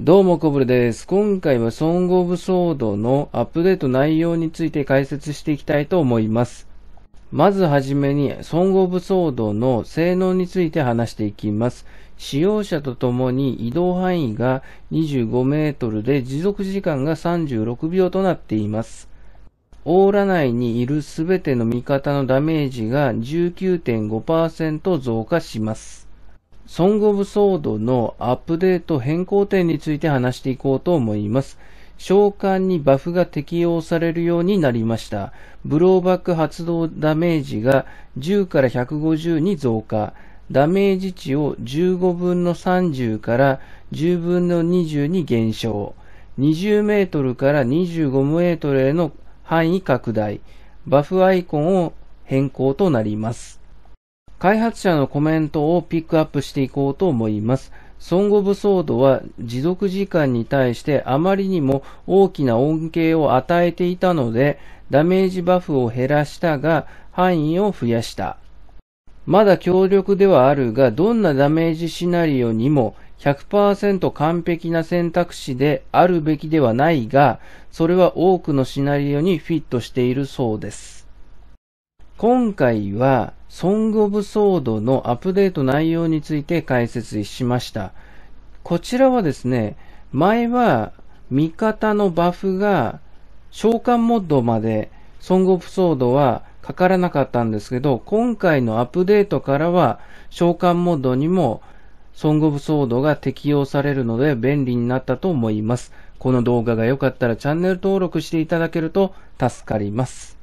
どうも、こぶるです。今回はソングオブソードのアップデート内容について解説していきたいと思います。まずはじめに、ソングオブソードの性能について話していきます。使用者とともに移動範囲が25メートルで持続時間が36秒となっています。オーラ内にいるすべての味方のダメージが19.5%増加します。ソング・オブ・ソードのアップデート変更点について話していこうと思います。召喚にバフが適用されるようになりました。ブローバック発動ダメージが10から150に増加。ダメージ値を15分の30から10分の20に減少。20メートルから25メートルへの範囲拡大。バフアイコンを変更となります。開発者のコメントをピックアップしていこうと思います。ソング・オブ・ソードは持続時間に対してあまりにも大きな恩恵を与えていたので、ダメージバフを減らしたが、範囲を増やした。まだ強力ではあるが、どんなダメージシナリオにも100%完璧な選択肢であるべきではないが、それは多くのシナリオにフィットしているそうです。今回は、ソング・オブ・ソードのアップデート内容について解説しました。こちらはですね、前は味方のバフが召喚モッドまでソング・オブ・ソードはかからなかったんですけど、今回のアップデートからは召喚モッドにもソング・オブ・ソードが適用されるので便利になったと思います。この動画が良かったらチャンネル登録していただけると助かります。